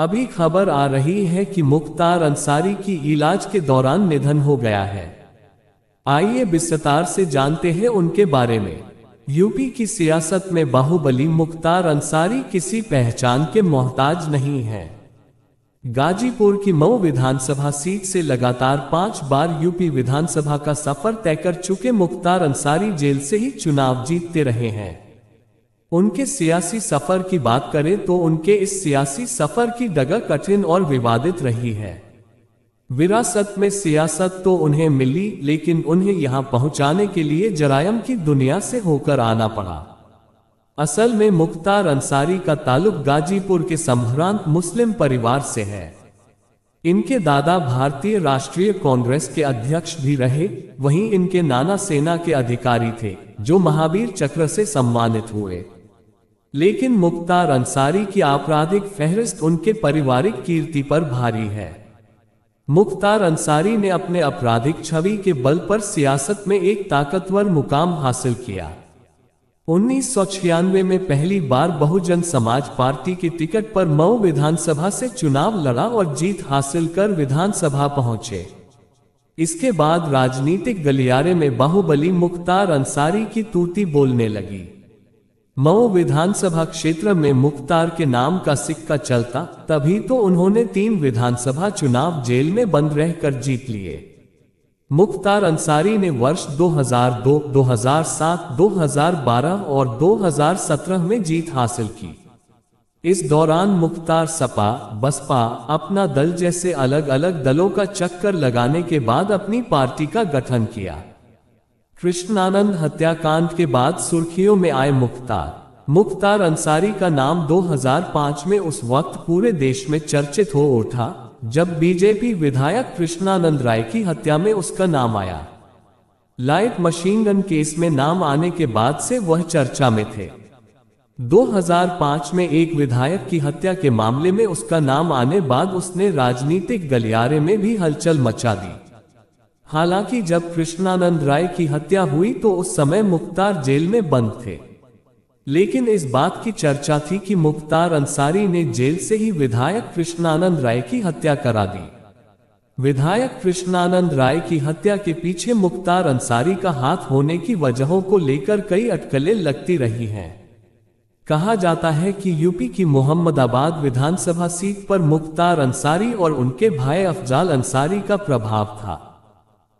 अभी खबर आ रही है कि मुख्तार अंसारी की इलाज के दौरान निधन हो गया है आइए विस्तार से जानते हैं उनके बारे में यूपी की सियासत में बाहुबली मुख्तार अंसारी किसी पहचान के मोहताज नहीं है गाजीपुर की मऊ विधानसभा सीट से लगातार पांच बार यूपी विधानसभा का सफर तय कर चुके मुख्तार अंसारी जेल से ही चुनाव जीतते रहे हैं उनके सियासी सफर की बात करें तो उनके इस सियासी सफर की डगर कठिन और विवादित रही है विरासत में सियासत तो उन्हें मिली लेकिन उन्हें यहां पहुंचाने के लिए जरायम की दुनिया से होकर आना पड़ा असल में मुख्तार अंसारी का ताल्लुक गाजीपुर के संभ्रांत मुस्लिम परिवार से है इनके दादा भारतीय राष्ट्रीय कांग्रेस के अध्यक्ष भी रहे वहीं इनके नाना सेना के अधिकारी थे जो महावीर चक्र से सम्मानित हुए लेकिन मुख्तार अंसारी की आपराधिक फहरिस्त उनके पारिवारिक कीर्ति पर भारी है मुख्तार अंसारी ने अपने आपराधिक छवि के बल पर सियासत में एक ताकतवर मुकाम हासिल किया उन्नीस में पहली बार बहुजन समाज पार्टी के टिकट पर मऊ विधानसभा से चुनाव लड़ा और जीत हासिल कर विधानसभा पहुंचे इसके बाद राजनीतिक गलियारे में बाहुबली मुख्तार अंसारी की तूती बोलने लगी मऊ विधानसभा क्षेत्र में मुख्तार के नाम का सिक्का चलता तभी तो उन्होंने तीन विधानसभा चुनाव जेल में बंद रहकर जीत लिए मुख्तार अंसारी ने वर्ष 2002, 2007, 2012 और 2017 में जीत हासिल की इस दौरान मुख्तार सपा बसपा अपना दल जैसे अलग अलग दलों का चक्कर लगाने के बाद अपनी पार्टी का गठन किया कृष्णानंद हत्याकांड के बाद सुर्खियों में आए मुख्तार मुख्तार अंसारी का नाम 2005 में उस वक्त पूरे देश में चर्चित हो उठा जब बीजेपी विधायक कृष्णानंद राय की हत्या में उसका नाम आया लाइट मशीन गन केस में नाम आने के बाद से वह चर्चा में थे 2005 में एक विधायक की हत्या के मामले में उसका नाम आने बाद उसने राजनीतिक गलियारे में भी हलचल मचा दी हालांकि जब कृष्णानंद राय की हत्या हुई तो उस समय मुख्तार जेल में बंद थे लेकिन इस बात की चर्चा थी कि मुख्तार अंसारी ने जेल से ही विधायक कृष्णानंद राय की हत्या करा दी विधायक कृष्णानंद राय की हत्या के पीछे मुख्तार अंसारी का हाथ होने की वजहों को लेकर कई अटकलें लगती रही हैं कहा जाता है कि यूपी की मोहम्मदाबाद विधानसभा सीट पर मुख्तार अंसारी और उनके भाई अफजाल अंसारी का प्रभाव था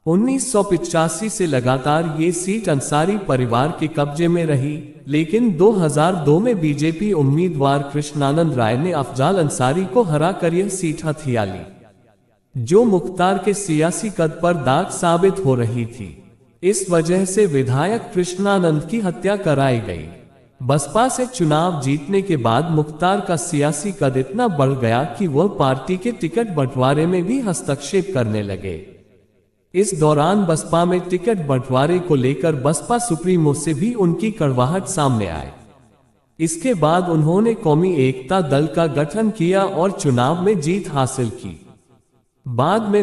1985 से लगातार ये सीट अंसारी परिवार के कब्जे में रही लेकिन 2002 में बीजेपी उम्मीदवार कृष्णानंद राय ने अफजाल अंसारी को हरा कर यह सीट हथिया ली जो मुख्तार के सियासी कद पर दाग साबित हो रही थी इस वजह से विधायक कृष्णानंद की हत्या कराई गई बसपा से चुनाव जीतने के बाद मुख्तार का सियासी कद इतना बढ़ गया कि वह पार्टी के टिकट बंटवारे में भी हस्तक्षेप करने लगे इस दौरान बसपा में टिकट बंटवारे को लेकर बसपा सुप्रीमो से भी उनकी कड़वाहट सामने आई इसके बाद उन्होंने कौमी एकता दल का गठन किया और चुनाव में जीत हासिल की बाद में